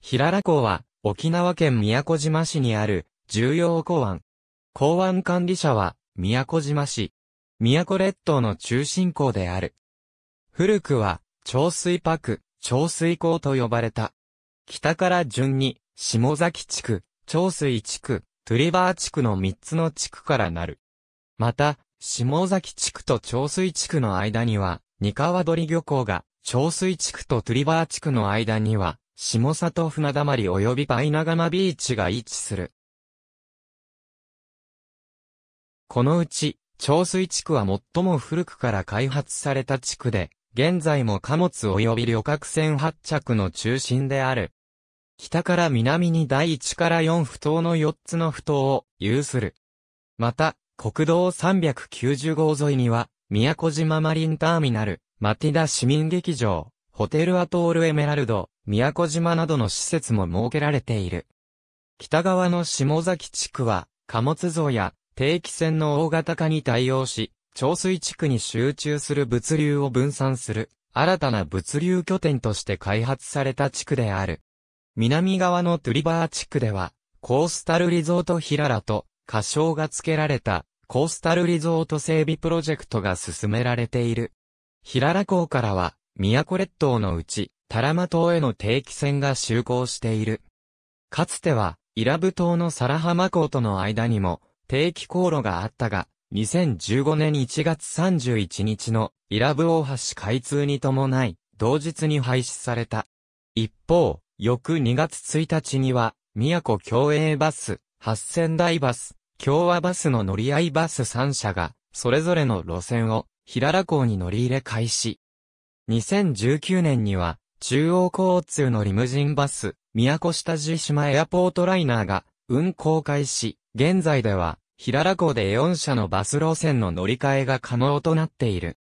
平良港は、沖縄県宮古島市にある、重要港湾。港湾管理者は、宮古島市。宮古列島の中心港である。古くは、長水パク、長水港と呼ばれた。北から順に、下崎地区、長水地区、トゥリバー地区の3つの地区からなる。また、下崎地区と長水地区の間には、三河鳥漁港が、長水地区とトゥリバー地区の間には、下里船溜り及びパイナガマビーチが位置する。このうち、長水地区は最も古くから開発された地区で、現在も貨物及び旅客船発着の中心である。北から南に第1から4不島の4つの不島を有する。また、国道390号沿いには、宮古島マリンターミナル、マティダ市民劇場、ホテルアトールエメラルド、宮古島などの施設も設けられている。北側の下崎地区は、貨物像や定期船の大型化に対応し、潮水地区に集中する物流を分散する、新たな物流拠点として開発された地区である。南側のトゥリバー地区では、コースタルリゾートヒララと、仮称が付けられた、コースタルリゾート整備プロジェクトが進められている。ヒララ港からは、宮古列島のうち、タラマ島への定期船が就航している。かつては、イラブ島のサラハマ港との間にも、定期航路があったが、2015年1月31日のイラブ大橋開通に伴い、同日に廃止された。一方、翌2月1日には、宮古共栄バス、八千台バス、共和バスの乗り合いバス3社が、それぞれの路線を、平良港に乗り入れ開始。2019年には、中央交通のリムジンバス、宮古下地島エアポートライナーが、運行開始、現在では、平良港で4社のバス路線の乗り換えが可能となっている。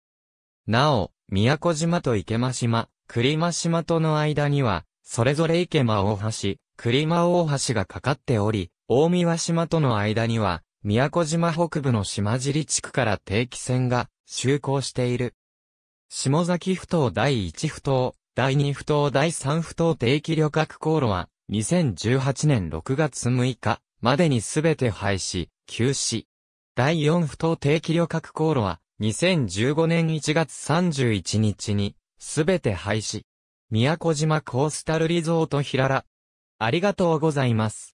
なお、宮古島と池間島、栗間島との間には、それぞれ池間大橋、栗間大橋がかかっており、大宮島との間には、宮古島北部の島尻地区から定期船が就航している。下崎不頭第1不頭、第2不頭第3不頭定期旅客航路は、2018年6月6日までにすべて廃止、休止。第4不頭定期旅客航路は、2015年1月31日に、すべて廃止。宮古島コースタルリゾートひらら。ありがとうございます。